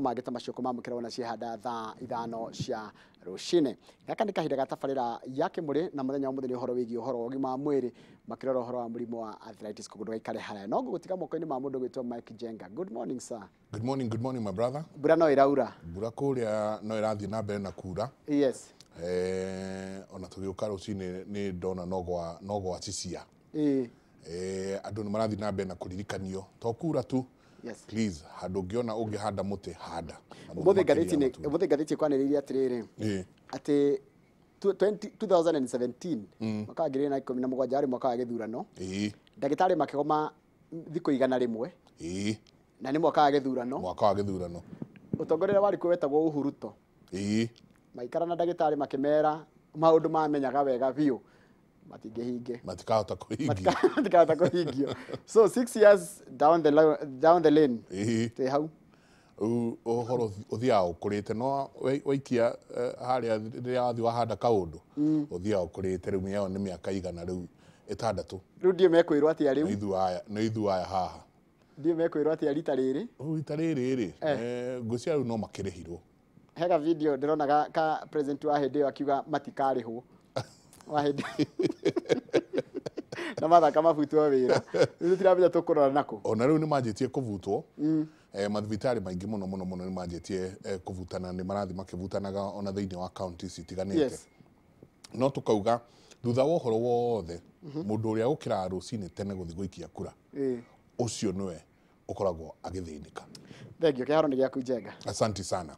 magita macio kumamukira wona ci handa thaa ithano cia rucine gaka nä kahinda gatabarä ya kä mwä na må thenya wa må thä å horo wä giä å horo wa ũgima wa mwä makĩrora horo wa mũrimũ wa arthritis kå gå ndå gaikare haraya no gå gå tiga moko-inä ma må ndå mike jenga good morning sir good morning good morning my brother mbura no ĩraura mbura kũrĩa no ĩrathiĩ na mbere na kura yes eh, ona tå gä å ni rå cinä nä ndona no gwa cicia eh. eh, andå nä marathiĩ na mbere na kå ririkanio to kura tu yes. please handå ngä ona å ngä handa må tä handa må thä ngathäti kwanä rä ire atä rä rä atä 2017 mwaka wa ngä rä na ikå mi na må gwanja arä mwaka wa gä thurano eh. ndagä tarä goma thikå igana rä mwe eh. na nä mwaka wa gä thurano mwaka wa gä thurano å tongoria warä kuo wetagwo uhuruto eh. maikara na ndagä tarä makä mera maå ndå mamenyaga wega biå matigehige matikahota kuhingia matikahota kuhingio so six years down the, down the lane te hau uhoro uthiaga ukurite no waikia eh, haria riria wathi wahanda kaundu uthiaga mm. ukurite riu miao ni miaka igana riu itandatu riu ndio mekwirwo atia riu no ithu aya haha ndio mekwirwo atia rita riri rita riri ri eh. eh, ngucia riu no makirihirwo hega video ndirona ka president wa hindi iyo akiuga matikarihwo wa hindi na mathaka mabutwo wira nä tutiramenya tå kå rora nakå ona rä u nä tie kå butwo mathibitarä maingä må no må no må no nä tie kå butana nä makä makĩbutanaga ona thä inä wa kaunti citiganä te no tå kauga thutha wa å horo wothe må mhm. ndå å rä a gå kä raga rå cinä tene gå thiä gå ikia kura å cio nä we å koragwo agä thä nä ka thengio kä haro nä gä aku njenga asanti sana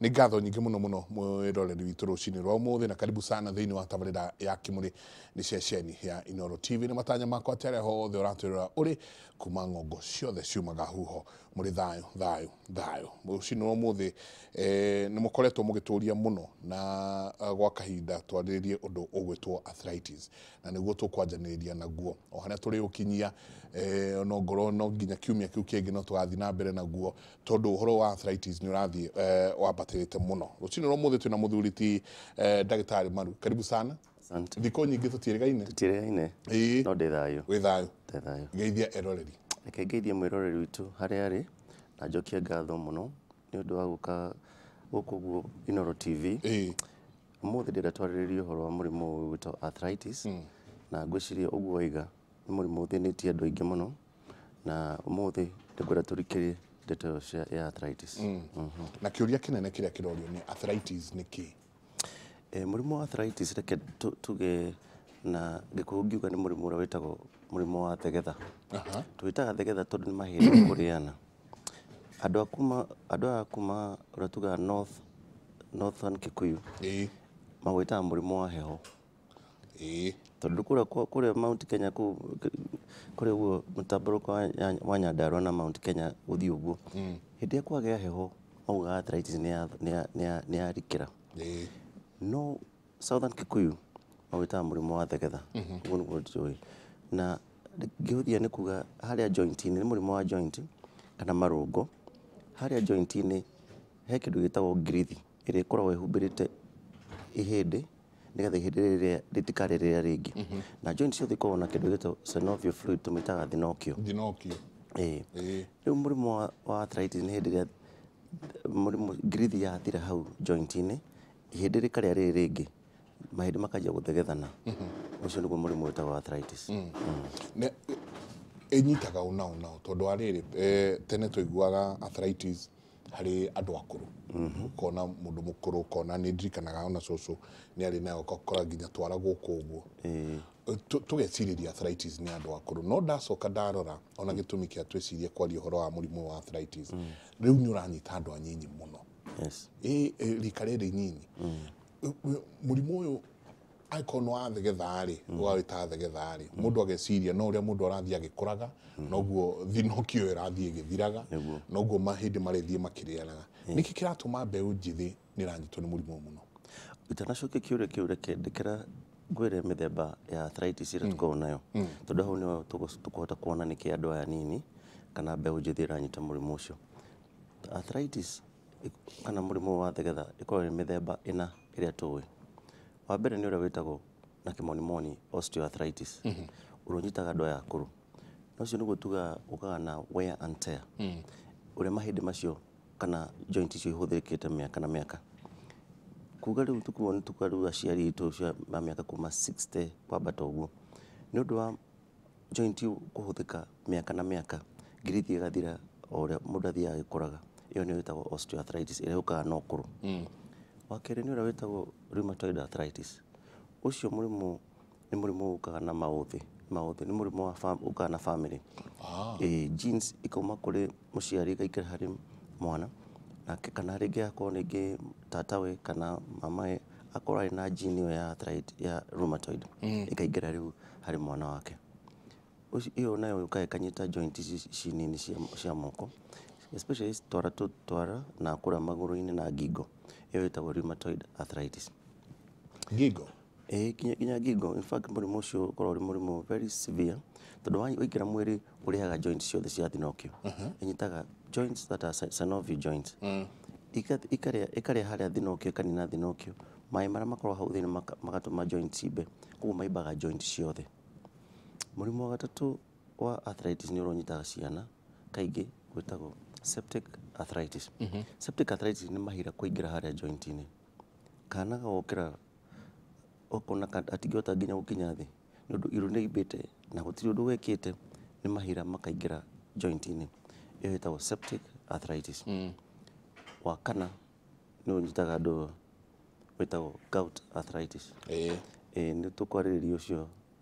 nä ngatho nyingä må no må no mwäroreri witå rå cinä rwa må na karibu sana thä wa tabarä ya kä rä nä ceceni ya inoro tv nä matanya makwa atä arä hothe å ratwä rora å rä kuma ng'ongo ciothe ciumaga huho muri thayo thayo thayo rucini wa muthi eh ni mukoretwo mugituria muno na eh, gwa kahinda twariririe undu ugwitwo arthritis na niguo tukwanjaniriria naguo o haria turi ukinyia eh no ngoro no nginya kiumia kiu kingi no tugathi na mbere naguo tondu uhoro wa arthritis ni urathi eh, wambatirite muno rucini wa muthi twina muthuri ti eh, dagitari maru karibu sana Asante. Thikå nyingä tå tiärä gaine tå tiärä gaine no ndä thayå wä thayå ngeithia eroreri Reke ngeithie mwĩroreri witũ harĩa arä na njokie ngatho mũno nĩ ũndũ wa gũka gũkũ ũguo Inooro TV. rä rie å horo wa må rimå å wĩtagwo arthritis, hmm. na ngwä ngwĩciria å wauga nĩ mũrimũ ũthĩnĩtie andũ aingĩ mũno, na ũmũthĩ nĩngwenda tũrikĩrie ndeto ĩyo ya arthritis. Hmm. Mhm. Na kĩũria kĩnene kĩrĩa kĩrorio nĩ arthritis nĩ kĩĩ? Mũrimũ wa arthritis reke tuge na gikuyu ngiuga ni murimo ura å murimo wa thegetha aha taga thegetha tondå nä mahä ndä kå rä ana andå aya kuma å rä northern kikuyu magwätaga må murimo wa heho tondå kå rä a mount kenya ku rä a guo kwa wanya rå na mount kenya uthi ubu mm. thiä å guo hä ndä ä a kwagä heho maugaga nä yarikä ra no southern kikuyu mawĩtaga mũrimũ wa thegetha mhm. ũguo nĩguo njũĩ na ngĩũria nĩ kuga harĩa joint-inĩ nĩ mũrimũ wa joint kana marũngo harĩa joint-inĩ he kĩndũ gĩtagwo ngirithi ĩrĩa ĩkoragwo ĩhumbĩrĩte ihĩndĩ nĩgetha ihĩndĩ rĩrĩa rĩtikarĩe rĩrĩa rĩngĩ mhm. na joint ciothe ikoragwo na kĩndũ gĩtagwo synovial fluid tũmĩtaga thinokio thinokio ĩĩ rĩu mũrimũ wa arthritis nĩ hĩndĩ ĩrĩa mũrimũ ngirithi yathira hau joint-inĩ ihĩndĩ rĩkarĩa rĩrĩ rĩngĩ mahĩndĩ makanjia gũthegethana mhm. ũcio nĩguo mũrimũ wĩtagwo arthritis mm. Mm. ĩnyitaga una ũna tondũ wa rĩrĩ eh, tene tũiguaga arthritis harĩ andũ akũrũ mhm. ũkona mũndũ mũkũrũ kona nĩ ndirikanaga ona cũcũ ni ari nayo kokora nginya twara gũkũ ũguo eh, tũgecirĩria arthritis ni andũ akuru no ndacoka ndarora ona mm. gĩtũmi kĩa twĩcirie kwaria uhoro wa mũrimũ wa arthritis riu nĩ ũranyita andũ anyinyi mũno ĩ rika rĩrĩ nyinyi må rimå å yå wa thegetha-rĩ mm. ũgawĩta thegetha-rĩ mm. mũndũ ageciria no ũrĩa mũndũ arathiĩ agĩkũraga mm. noguo thinokio ä ĩrathiĩ ĩgĩthiraga noguo mahĩndĩ marĩthiĩ makĩrĩaraga nĩkĩ kĩratũma mbeũ njĩthĩ nĩ ĩranyitwo nĩ mũrimũ ũyũ mũno itanacokia kĩũria kĩu reke ndĩkĩra mä themba ya arthritis ĩrĩa tũkoragwo nayo tondũ hau nĩho tũkũhota kuona nĩkĩ andũ aya nini kana mbeũ njĩthĩ ĩranyita mũrimũ ũcio arthritis kana mũrimũ wa thegetha ĩkoragwo mĩthemba ĩna iria tuwi wa mbere ni å rä na kimonimoni osteoarthritis mm -hmm. nyitaga andå ya kuru no na å cio nä tuga ukaga na wear and tear mm -hmm. a mahä macio kana joint icio ihå thä kä te mä aka na mä aka kuga rä u tukuo nä tuka rä aciari itå cia ma mä aka kuma 60 kwambata å guo nä å wa joint kå hå thä ka mä aka na mä aka ngirithi ĩgathira o ũrĩa mũndũ athiaga agĩkũraga ĩyo nĩyo ĩtagwo osteoarthritis ĩrĩa yũkaga na -hmm wa kerä nä å rä a wätagwo rheumatoid arthritis ucio murimu ni murimu ukaga na mauthi mauthi ni murimu wa ukaga na family ah. e, genes ikauma kuri muciari ikaingira hari mwana na kana ringi akorwo ringi tatawe kana mamae akorwo ari na jini iyo ya arthritis ya rheumatoid mm. ikaingira riu hari mwana wake iyo nayo ukaga ikanyita joint ici nini cia moko especially twara tutwara na kura maguru-ini na ngingo ĩyo ĩtagwo rheumatoid arthritis e kinya kinya gigo in fact mũrimũ ũcio ũkoragwo ũrĩ mũrimũ very severe tondũ waingĩra mwĩrĩ ũrĩaga joints ciothe cia thinokio mhm. ĩnyitaga joints that are synovial joints mm. ĩkarĩa harĩa thinokio ĩkanina thinokio maĩ marĩa makoragwo hau thĩinĩ magatũma joints imbe koguo maimbaga joints ciothe mũrimũ wa gatatũ wa arthritis nĩ ũronyitaga ciana kaingĩ gwĩtagwo Mhm. septic arthritis mm -hmm. septic arthritis nä mahira kåingä harä a jointinä kana gagokera okona atingähota nginya gå kinya thä nä å ndå iru nä imbä te na gå tirä å ndå wekä te nä mahira makaingä ra jointinä ä yo ä septic arthritis mm. -hmm. wa kana nä å nyitaga andå wä tagwo gout arthritis ä nä tå kwarä rä ria å cio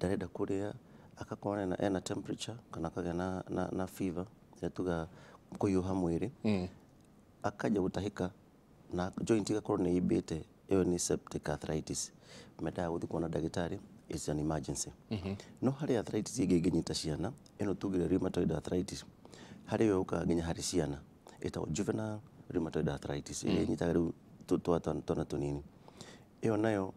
ndarenda kuria akakona ena, ena temperature kana kagä na, na, na fever yatuga kuyuha mwiri mm. akaja gutahika na joint igakorwo nä imbä iyo ni septic arthritis mendaga guthi kuona dagitari is an emergency mm -hmm. no hari arthritis ingä ingänyita ciana ino tugire rheumatoid arthritis hari yo ka nginya hari ciana itagwo juvenile rheumatoid arthritis mm. nyitaga rä u twana tå nini ä yo nayo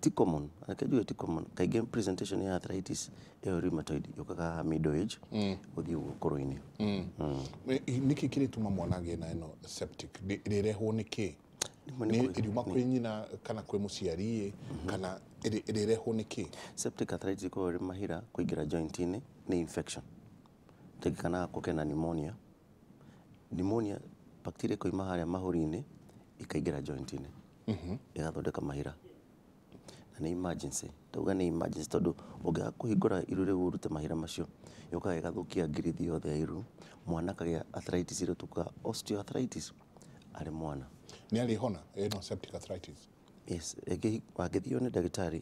tikomon akajua tikomon kaige presentation ya arthritis ya rheumatoid yokaka middle age mm. uthi uguo koroini mm. mm. niki tuma mwanage na eno septic rirehwo niki iriuma kwĩ nyina kana kwĩ mũciari mhm. kana ĩrĩrehwo nĩ kĩ septic arthritis ikoragwo rĩ mahira kũingĩra joint ni nĩ infection tĩngĩkanaga gũke na pneumonia pneumonia bacteria ikoima harĩa mahũri-inĩ ikaingĩra joint-inĩ mhm. ĩgathondeka mahira mm -hmm nä emergency ndauga nä emergency tondå å ngä kå hingå iru rä u mahira macio ra macio yå ĩgathũkia kia ngirithi yothe ya iru mwana akagä arthritis ä tukaga osteoarthritis arä mwana nä arä hona eno septic arthritis yes wangä thio nä ndagĩtarĩ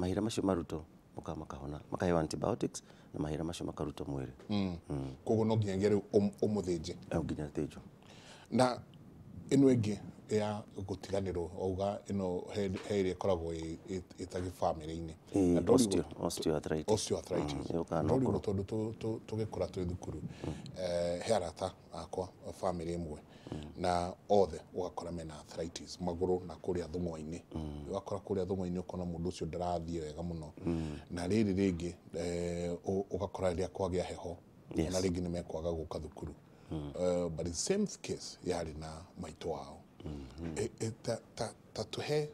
mahä ra macio marutwo mũka makahona makaheo antibiotics na mahira macio makarutwo mwĩrĩ mm. mm. koguo no nginyagia rä u å må thä nje nginya thä na ä no ä ya gutiganirwo auga ino he ire koragwo itagi family ini osteoarthritis osteoarthritis mm, ndorigwo tondu tugikura twi thukuru mm. eh, he arata akwa family imwe mm. na othe ugakora mena arthritis maguru na kuria thungwa-ini ugakora kuria thungwa-ini ukona mundu ucio ndarathie wega muno na riri ringi ugakora eh, riria kwagia heho na ringi nimekwaga guka thukuru eh, but the same case yari na maito wao Mm-hmm. Eh, eh, ta tuhe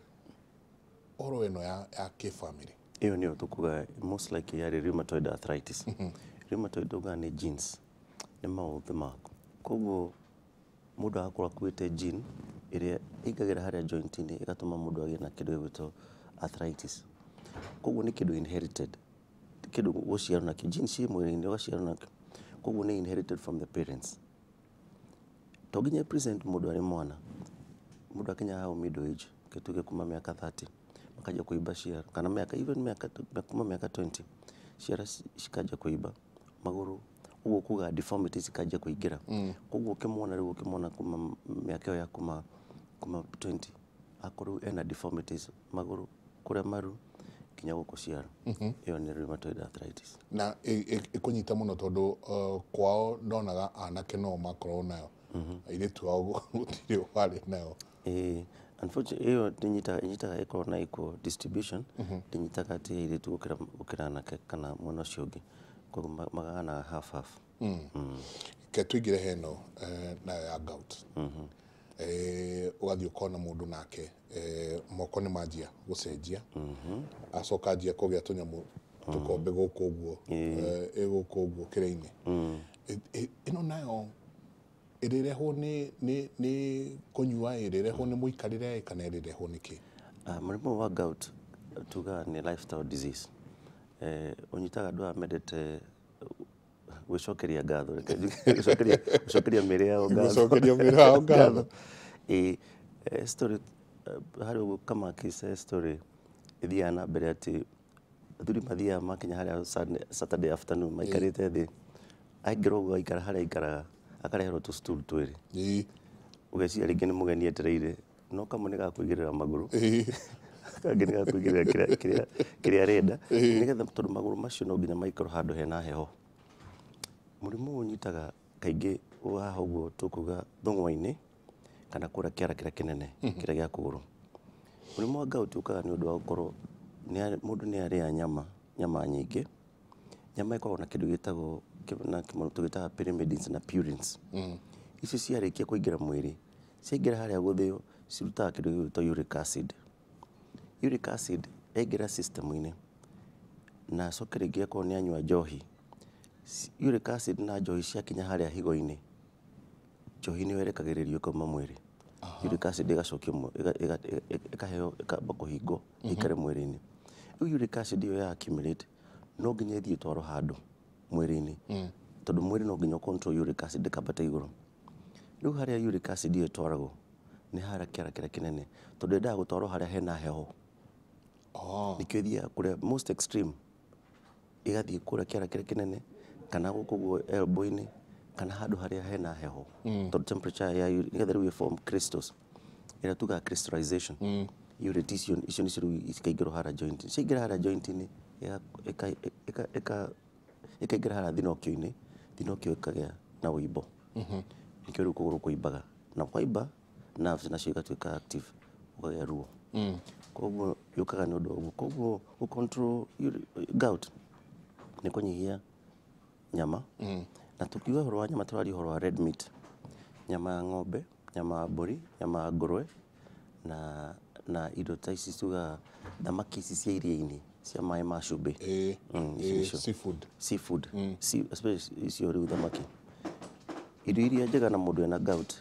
oro ĩno ya, ya kĩbamĩrĩ ĩyo nĩyo tũkuga most likely yarĩ rheumatoid arthritis mm-hmm. rheumatoid uga nĩ genes nĩ maũthĩ maku koguo ndå agakorwo akuĩte gene ĩrĩa ĩingagĩra harĩa jointinĩ ĩgatũma mũndũ agĩe na kĩndũ gĩgwĩtwo arthritis koguo nĩ kĩndũ inherited kĩndũ gũciarwo nakĩo gene ciĩ mwĩrĩ-inĩ ũgaciarwo nakĩo koguo nĩ inherited from the parents to nginya må ndå arä mwana muda Kenya hao middle age kituke kuma miaka 30 makaja kuiba shia kana miaka even miaka kuma miaka 20 shia shikaja kuiba maguru uguo kuga deformities kaja kuingira mm. kwa hiyo ukimwona leo ukimwona kuma miaka ya kuma kuma 20 akuru ena deformities maguru kuria maru kinya gå kå ciara ä mm-hmm. ni rheumatoid arthritis na ä e, e, e, no tondå uh, kwao ndonaga anake no makorwo nayo mm -hmm. airä tu ao gå tirä nayo Eh, unfortunately hiyo tinyita tinyita iko na iko distribution mm -hmm. tinyita kati ile tu ukira ukira na kana mwana shogi kwa magana na half half mm. mm. ketwigire heno uh, eh, na ya gout mm -hmm. eh wathi ukona mundu nake eh moko ni majia gucenjia mm -hmm. asoka ajia kogia tunyamu tukombe guku guo eh guku guo kireini mm. ino nayo irirehwo ni ni ni kunyua irirehwo ni muikarire kana irirehwo ni ki uh, ah, murimu wa gout tuga ni lifestyle disease eh, unyitaga andu amendete gwicokeria ngatho gwicokeria mĩrĩ yao ngathocokeria mĩrĩ yao ngatho ĩ eh, story eh, harĩ ũguo kamakise story ĩthiaga na mbere atä thuri mathiaga makinya maikarä saturday afternoon maikarĩte thĩ aingĩra ũguo aikara harĩa aikaraga akareherwo tũsturu twĩrĩ ũgeciria rĩngĩ nĩ mũgeni etereire no kamwe nĩ gakwĩigĩrĩra magũrũ kangĩ nĩ gakwĩigĩrĩra kĩrĩa arenda nĩgetha tondũ magũrũ macio no nginya maikarwo handũ hena heho mũrimũ ũyũ ũnyitaga kaingĩ haha ũguo tũkuga thũng'wa-inĩ kana kũrĩa kĩara kĩrĩa kĩnene kĩrĩa gĩa kũgũrũ mũrimũ wa gout ũkaga nĩ ũndũ wa gũkorwo mũndũ nĩ arĩa nyama nyama nyingĩ nyama ĩkoragwo na kĩndũ gĩtagwo na kimaruto gitaga pyrimidines na purines mm. icio ciarĩkia kũingĩra mwĩrĩ ciaingĩra harĩa gũthĩo cirutaga kĩndũ to uric acid uric acid yaingĩra system ine na acoke rĩngĩ akorwo ni anyua njohi uric acid na njohi ciakinya harĩa higo-inĩ njohi nĩyo ĩrekagĩrĩrio ĩkauma mwĩrĩ uric acid ega ega mo ega heo ega bako higo mwĩrĩ-inĩ rĩu uric acid ĩyo ya accumulate no nginya ĩthiĩ ĩtwarwo handũ mwirini inĩ mm. tondå mwĩrĩ no nginya ũkontrol uric acid ndĩkambate igũrũ rĩu harĩa uric acid ĩtwaragwo nĩ harĩa kĩara kinene kĩnene tondå yendaga gũtwarwo harĩa hena heho oh. nĩkĩo ĩthiaga most extreme ĩgathiĩ kũrĩa kĩara kĩrĩa kinene kana gũkũ guo elbow-inĩ kana handũ harĩa hena heho mm. tondå temperature ya nĩgetha rĩu form crystals ĩrĩa tuka crystallization mm. urate icio icio nĩcio rĩu cikaingĩrwo harĩa joint ciaingĩra harĩa joint-inĩ ĩka ikaingä ra harä thinokio-inä thinokio ä na wå imbo mhm. nä kä å rä u kå kå imbaga na kwaimba nacio igatuä ka å ruo mm. koguo yå kaga nä å ndå å koguo gout nä kå nyihia nyama mm. na tå horo wa nyama tå raria å horo wa red meat nyama ya ng'ombe nyama ya mbũri nyama ya na na indo ta ici ciuga thamaki ici cia iria cia maä ma cumbä especially is your thamaki irio iria njega na må ndå ena gout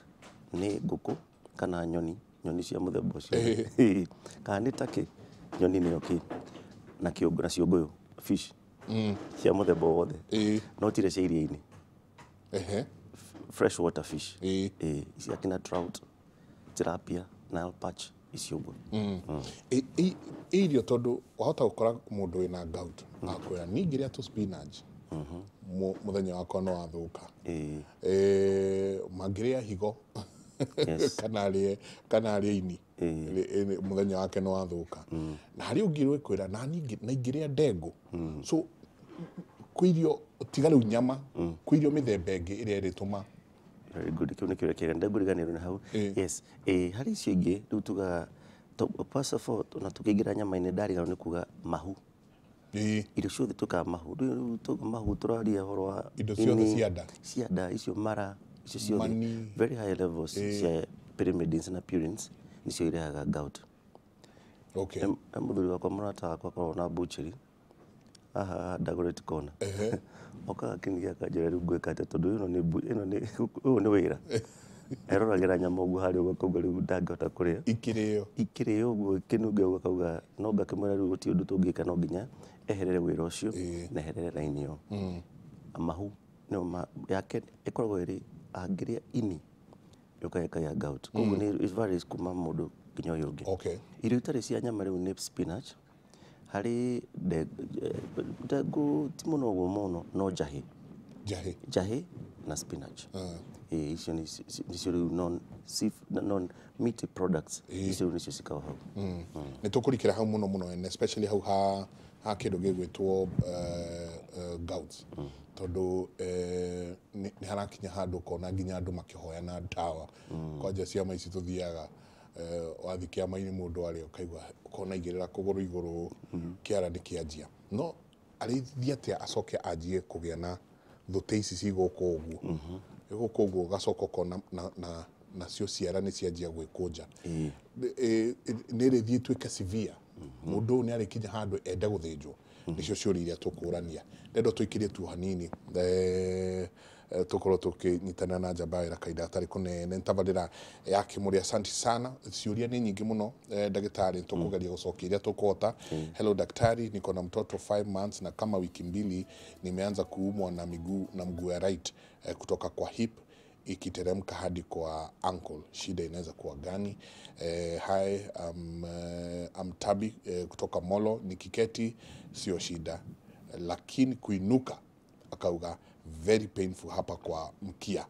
ngå kå kana nyoni nyoni cia må themba å eh. kana ni taki nyoni ni oki na ciångå yå fish mm. cia må themba wothe eh. no tire cia iria-inĩ fresh water fish eh. cia kina trout tilapia nile perch icio mbũri mm. mm. irio tondå wahota gå kora må ndå wä na gout akwä ra ningä rä a tå spinach muthenya mhm. wakwa no wathuka mangä higo kana rä kana rä ini muthenya wake no wathuka mm. na harä å ngä rwä kwä ra na ingä rä a ndengå so kwä irio tiga rä u nyama kwä irio mä themba ä ngä ä rä a ä rä tå ma very good u nä kä å buri gani kä hau yes e ganä ro hau tuga icio ingä rä na tuke gira tå kä ingä ra nyama-inä ndariganå nä kuga mahu ido ciothe tuka mahu rä tuka mahu tura dia horo wa indo ciothe siada siada isio mara icio ciothe very high levels cia pyrimidins na purins nicio irehaga gout okay. mũthuri wakwa mũrata kwa kwa na butchery haha Dagoretti Corner oka gakinya akanjĩra ngwĩka atĩa tondũ ĩno nĩ ĩno nĩ ũyũ nĩ wĩra eroragĩra nyama ũguo harĩa ũguo akauga rĩu ndangĩhota kũrĩa ikĩrĩo ikĩrĩo ũguo ikĩnunge ũguo akauga no ngakĩmwĩra rĩu gũtirĩ ũndũ tũngĩka no nginya eherere wĩra ũcio na eherere raini ĩyo hmm. mahu nĩmo yake ĩkoragwo ĩrĩ angĩrĩa ini yũkaga ĩkagĩa gout koguo hmm. nĩ varies kuma mũndũ nginya ũyũ ũngĩ irio cia nyama rĩu nĩ spinach harĩ ndengũ ti mũno ũguo mũno no njahĩ njahĩ njahĩ na spinach uh. Ah. e eh, ĩ icio nicio rĩu non non meat products eh. ni icio rĩu nicio cikoragwo hau mm. mm. nĩ tũkũrikĩra hau no mũno especially how ha ha ge uh, uh, gout mm. eh, ni, ni haraki ũkona nginya andũ makĩhoya na dawa mm. ndawa kwanja ciama ici tũthiaga Eh, wathi kiama-inä må ndå arä å kona igä rä ra kå gå rå igå rå mhm. kä ara nä kä anjia no arä thiä atä acoke anjie kå gä a na thå tä ici cigå kå å guo mhm. gå kå å guo gacoka ũkona nacio ciara nä cianjia gwä kå nja nä rä thiä tuä ke må mhm. ndå å yå nä arä kinya handå ende gå thä njwo nä cio ciå rä iria tå kå rania ndendo tå ikä rie tuo hanini Eh, tukorwo tukinyitana na njamba ra kaida tari kunene ntabarira ya eh, kimuri santi sana ciuria ni nyingi muno eh, dagitari tukugeria gucokia iria tukuhota mm. hello daktari niko na mtoto 5 months na kama wiki mbili nimeanza kuumwa na miguu na mguu ya right eh, kutoka kwa hip ikiteremka hadi kwa uncle Shida inaweza kuwa gani? Eh, hi, um, uh, I'm Tabi eh, kutoka Molo. Nikiketi sio shida, lakini kuinuka, akauga very painful hapa kwa mkia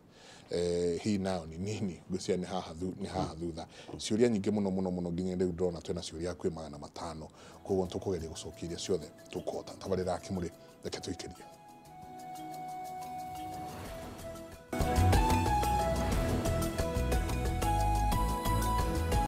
eh, hii nayo ni nini gucia ni haha ni haha thutha ciuria nyingi muno muno muno nginya riu ndona twena ciuria kwi magana matano koguo tukugeria gucokia iria ciothe tukota tabarira akimuri reke tuikirie